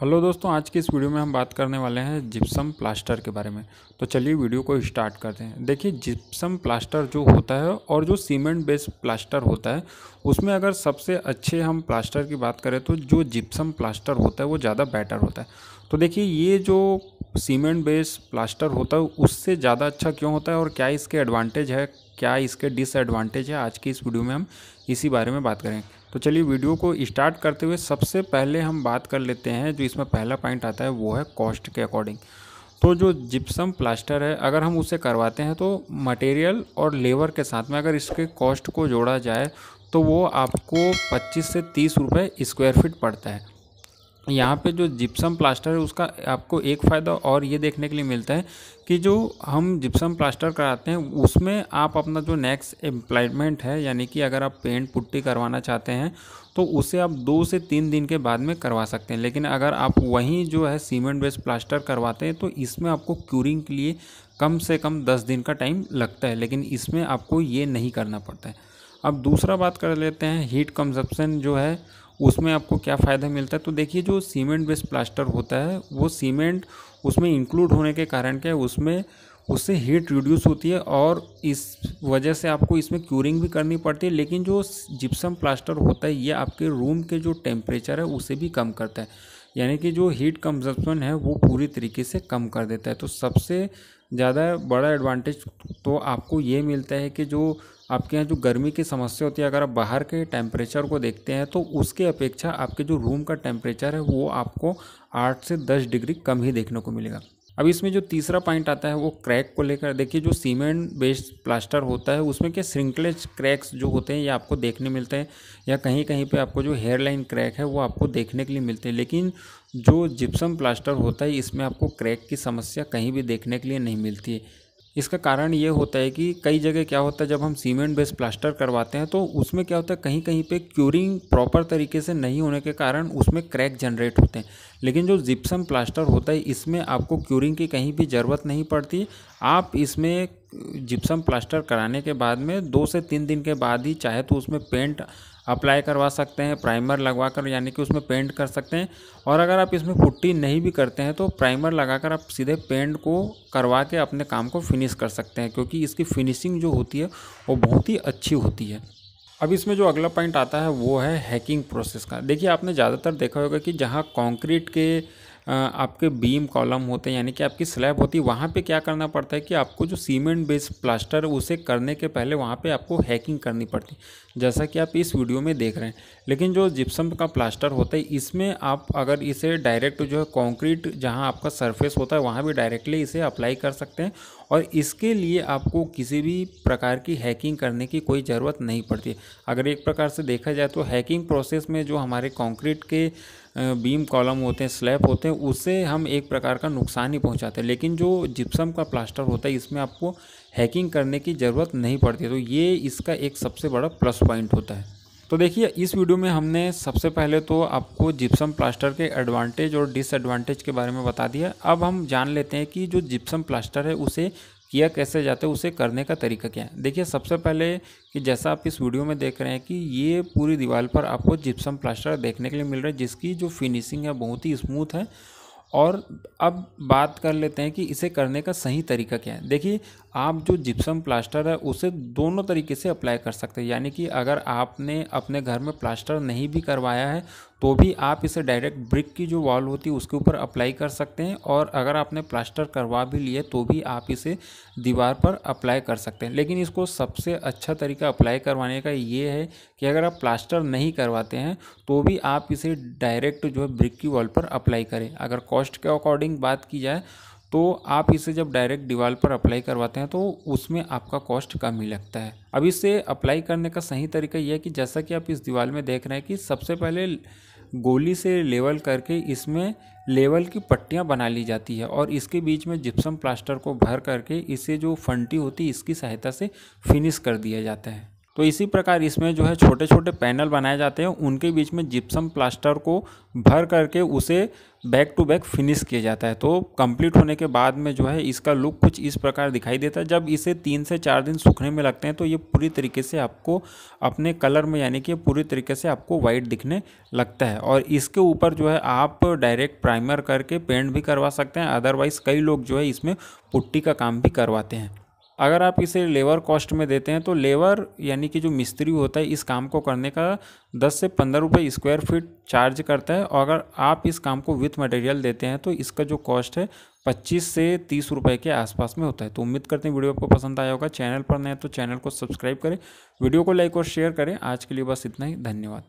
hello दोस्तों आज की इस वीडियो में हम बात करने वाले हैं जिप्सम प्लास्टर के बारे में तो चलिए वीडियो को स्टार्ट करते हैं देखिए जिप्सम प्लास्टर जो होता है और जो सीमेंट बेस्ड प्लास्टर होता है उसमें अगर सबसे अच्छे हम प्लास्टर की बात करें तो जो जिप्सम प्लास्टर होता है वो ज़्यादा बेटर होता है तो देखिए ये जो सीमेंट बेस्ड प्लास्टर होता है उससे ज़्यादा अच्छा क्यों होता है और क्या इसके एडवांटेज है क्या इसके डिसएडवांटेज है आज की इस वीडियो में हम इसी बारे में बात करें तो चलिए वीडियो को स्टार्ट करते हुए सबसे पहले हम बात कर लेते हैं जो इसमें पहला पॉइंट आता है वो है कॉस्ट के अकॉर्डिंग तो जो जिप्सम प्लास्टर है अगर हम उसे करवाते हैं तो मटेरियल और लेबर के साथ में अगर इसके कॉस्ट को जोड़ा जाए तो वो आपको 25 से 30 रुपए स्क्वायर फीट पड़ता है यहाँ पे जो जिप्सम प्लास्टर है उसका आपको एक फ़ायदा और ये देखने के लिए मिलता है कि जो हम जिप्सम प्लास्टर कराते हैं उसमें आप अपना जो नेक्स्ट एम्प्लॉयमेंट है यानी कि अगर आप पेंट पुट्टी करवाना चाहते हैं तो उसे आप दो से तीन दिन के बाद में करवा सकते हैं लेकिन अगर आप वहीं जो है सीमेंट बेस्ड प्लास्टर करवाते हैं तो इसमें आपको क्यूरिंग के लिए कम से कम दस दिन का टाइम लगता है लेकिन इसमें आपको ये नहीं करना पड़ता है अब दूसरा बात कर लेते हैं हीट कंजप्शन जो है उसमें आपको क्या फ़ायदा मिलता है तो देखिए जो सीमेंट बेस्ड प्लास्टर होता है वो सीमेंट उसमें इंक्लूड होने के कारण क्या है उसमें उससे हीट रिड्यूस होती है और इस वजह से आपको इसमें क्यूरिंग भी करनी पड़ती है लेकिन जो जिप्सम प्लास्टर होता है ये आपके रूम के जो टेम्परेचर है उसे भी कम करता है यानी कि जो हीट कंजप्शन है वो पूरी तरीके से कम कर देता है तो सबसे ज़्यादा बड़ा एडवांटेज तो आपको ये मिलता है कि जो आपके यहाँ जो गर्मी की समस्या होती है अगर आप बाहर के टेम्परेचर को देखते हैं तो उसके अपेक्षा आपके जो रूम का टेम्परेचर है वो आपको आठ से दस डिग्री कम ही देखने को मिलेगा अब इसमें जो तीसरा पॉइंट आता है वो क्रैक को लेकर देखिए जो सीमेंट बेस्ड प्लास्टर होता है उसमें क्या श्रिंकलेज क्रैक्स जो होते हैं ये आपको देखने मिलते हैं या कहीं कहीं पे आपको जो हेयरलाइन क्रैक है वो आपको देखने के लिए मिलते हैं लेकिन जो जिप्सम प्लास्टर होता है इसमें आपको क्रैक की समस्या कहीं भी देखने के लिए नहीं मिलती है इसका कारण ये होता है कि कई जगह क्या होता है जब हम सीमेंट बेस्ड प्लास्टर करवाते हैं तो उसमें क्या होता है कहीं कहीं पे क्यूरिंग प्रॉपर तरीके से नहीं होने के कारण उसमें क्रैक जनरेट होते हैं लेकिन जो जिप्सम प्लास्टर होता है इसमें आपको क्यूरिंग की कहीं भी ज़रूरत नहीं पड़ती आप इसमें जिप्सम प्लास्टर कराने के बाद में दो से तीन दिन के बाद ही चाहे तो उसमें पेंट अप्लाई करवा सकते हैं प्राइमर लगवा कर यानी कि उसमें पेंट कर सकते हैं और अगर आप इसमें पुट्टी नहीं भी करते हैं तो प्राइमर लगाकर आप सीधे पेंट को करवा के अपने काम को फिनिश कर सकते हैं क्योंकि इसकी फिनिशिंग जो होती है वो बहुत ही अच्छी होती है अब इसमें जो अगला पॉइंट आता है वो है हैकिंग प्रोसेस का देखिए आपने ज़्यादातर देखा होगा कि जहाँ कंक्रीट के आपके बीम कॉलम होते हैं यानी कि आपकी स्लैब होती है वहाँ पर क्या करना पड़ता है कि आपको जो सीमेंट बेस्ड प्लास्टर उसे करने के पहले वहाँ पर आपको हैकिंग करनी पड़ती जैसा कि आप इस वीडियो में देख रहे हैं लेकिन जो जिप्सम का प्लास्टर होता है इसमें आप अगर इसे डायरेक्ट जो है कॉन्क्रीट जहाँ आपका सरफेस होता है वहाँ भी डायरेक्टली इसे अप्लाई कर सकते हैं और इसके लिए आपको किसी भी प्रकार की हैकिंग करने की कोई ज़रूरत नहीं पड़ती अगर एक प्रकार से देखा जाए तो हैकिंग प्रोसेस में जो हमारे कॉन्क्रीट के बीम कॉलम होते हैं स्लैब होते हैं उससे हम एक प्रकार का नुकसान ही पहुंचाते हैं लेकिन जो जिप्सम का प्लास्टर होता है इसमें आपको हैकिंग करने की ज़रूरत नहीं पड़ती तो ये इसका एक सबसे बड़ा प्लस पॉइंट होता है तो देखिए इस वीडियो में हमने सबसे पहले तो आपको जिप्सम प्लास्टर के एडवांटेज और डिसएडवांटेज के बारे में बता दिया अब हम जान लेते हैं कि जो जिप्सम प्लास्टर है उसे किया कैसे जाता है उसे करने का तरीका क्या है देखिए सबसे पहले कि जैसा आप इस वीडियो में देख रहे हैं कि ये पूरी दीवार पर आपको जिप्सम प्लास्टर देखने के लिए मिल रहा है जिसकी जो फिनिशिंग है बहुत ही स्मूथ है और अब बात कर लेते हैं कि इसे करने का सही तरीका क्या है देखिए आप जो जिप्सम प्लास्टर है उसे दोनों तरीके से अप्लाई कर सकते हैं यानी कि अगर आपने अपने घर में प्लास्टर नहीं भी करवाया है तो भी आप इसे डायरेक्ट ब्रिक की जो वॉल होती है उसके ऊपर अप्लाई कर सकते हैं और अगर आपने प्लास्टर करवा भी लिए तो भी आप इसे दीवार पर अप्लाई कर सकते हैं लेकिन इसको सबसे अच्छा तरीका अप्लाई करवाने का ये है कि अगर आप प्लास्टर नहीं करवाते हैं तो भी आप इसे डायरेक्ट जो है ब्रिक की वॉल पर अप्लाई करें अगर कॉस्ट के अकॉर्डिंग बात की जाए तो आप इसे जब डायरेक्ट दीवार पर अप्लाई करवाते हैं तो उसमें आपका कॉस्ट कम ही लगता है अब इसे अप्लाई करने का सही तरीका यह है कि जैसा कि आप इस दीवार में देख रहे हैं कि सबसे पहले गोली से लेवल करके इसमें लेवल की पट्टियाँ बना ली जाती है और इसके बीच में जिप्सम प्लास्टर को भर करके इसे जो फंटी होती है इसकी सहायता से फिनिश कर दिया जाता है तो इसी प्रकार इसमें जो है छोटे छोटे पैनल बनाए जाते हैं उनके बीच में जिप्सम प्लास्टर को भर करके उसे बैक टू बैक फिनिश किया जाता है तो कंप्लीट होने के बाद में जो है इसका लुक कुछ इस प्रकार दिखाई देता है जब इसे तीन से चार दिन सूखने में लगते हैं तो ये पूरी तरीके से आपको अपने कलर में यानी कि पूरी तरीके से आपको वाइट दिखने लगता है और इसके ऊपर जो है आप डायरेक्ट प्राइमर करके पेंट भी करवा सकते हैं अदरवाइज़ कई लोग जो है इसमें पुट्टी का काम भी करवाते हैं अगर आप इसे लेबर कॉस्ट में देते हैं तो लेबर यानी कि जो मिस्त्री होता है इस काम को करने का दस से पंद्रह रुपये स्क्वायर फीट चार्ज करता है और अगर आप इस काम को विथ मटेरियल देते हैं तो इसका जो कॉस्ट है पच्चीस से तीस रुपये के आसपास में होता है तो उम्मीद करते हैं वीडियो आपको पसंद आया होगा चैनल पर नए तो चैनल को सब्सक्राइब करें वीडियो को लाइक और शेयर करें आज के लिए बस इतना ही धन्यवाद